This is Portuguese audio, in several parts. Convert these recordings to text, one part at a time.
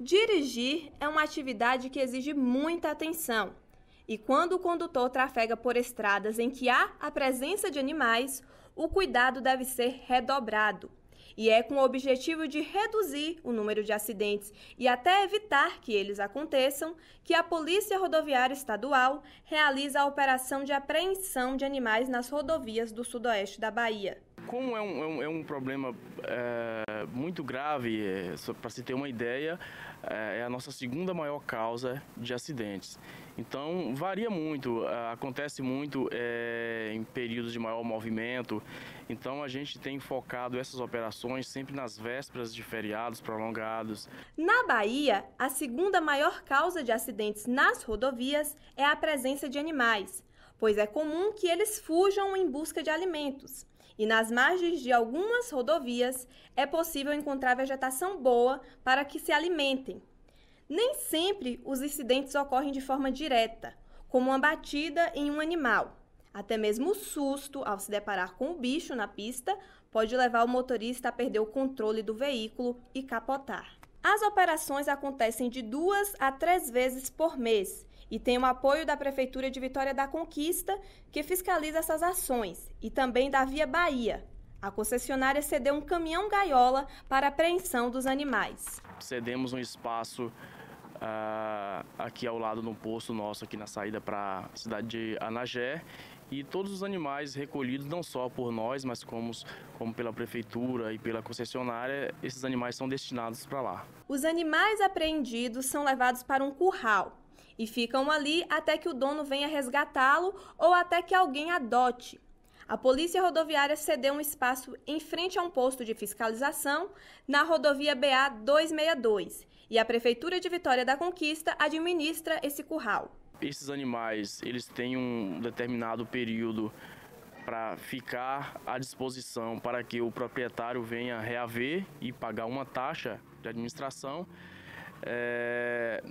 Dirigir é uma atividade que exige muita atenção. E quando o condutor trafega por estradas em que há a presença de animais, o cuidado deve ser redobrado. E é com o objetivo de reduzir o número de acidentes e até evitar que eles aconteçam que a Polícia Rodoviária Estadual realiza a operação de apreensão de animais nas rodovias do sudoeste da Bahia como é um, é um, é um problema é, muito grave, eh, para se ter uma ideia, eh, é a nossa segunda maior causa de acidentes. Então, varia muito, acontece muito em períodos de maior movimento. Então, a gente tem focado essas operações sempre nas vésperas de feriados prolongados. Na Bahia, a segunda maior causa de acidentes nas rodovias é a presença de animais, pois é comum que eles fujam em busca de alimentos e nas margens de algumas rodovias é possível encontrar vegetação boa para que se alimentem. Nem sempre os incidentes ocorrem de forma direta, como uma batida em um animal. Até mesmo o susto ao se deparar com o bicho na pista pode levar o motorista a perder o controle do veículo e capotar. As operações acontecem de duas a três vezes por mês e tem o apoio da Prefeitura de Vitória da Conquista, que fiscaliza essas ações, e também da Via Bahia. A concessionária cedeu um caminhão gaiola para apreensão dos animais. Cedemos um espaço Uh, aqui ao lado no posto nosso, aqui na saída para a cidade de Anagé. E todos os animais recolhidos, não só por nós, mas como, como pela prefeitura e pela concessionária, esses animais são destinados para lá. Os animais apreendidos são levados para um curral, e ficam ali até que o dono venha resgatá-lo ou até que alguém adote. A Polícia Rodoviária cedeu um espaço em frente a um posto de fiscalização na rodovia BA 262 e a Prefeitura de Vitória da Conquista administra esse curral. Esses animais, eles têm um determinado período para ficar à disposição para que o proprietário venha reaver e pagar uma taxa de administração. É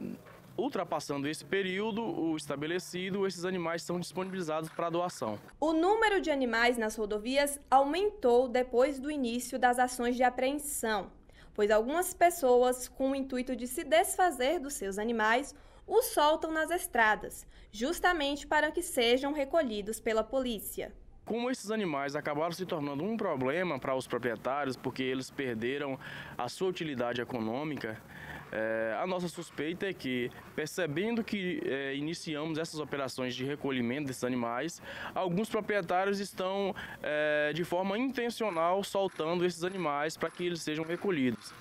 Ultrapassando esse período, o estabelecido, esses animais são disponibilizados para doação. O número de animais nas rodovias aumentou depois do início das ações de apreensão, pois algumas pessoas, com o intuito de se desfazer dos seus animais, os soltam nas estradas, justamente para que sejam recolhidos pela polícia. Como esses animais acabaram se tornando um problema para os proprietários, porque eles perderam a sua utilidade econômica, é, a nossa suspeita é que, percebendo que é, iniciamos essas operações de recolhimento desses animais, alguns proprietários estão é, de forma intencional soltando esses animais para que eles sejam recolhidos.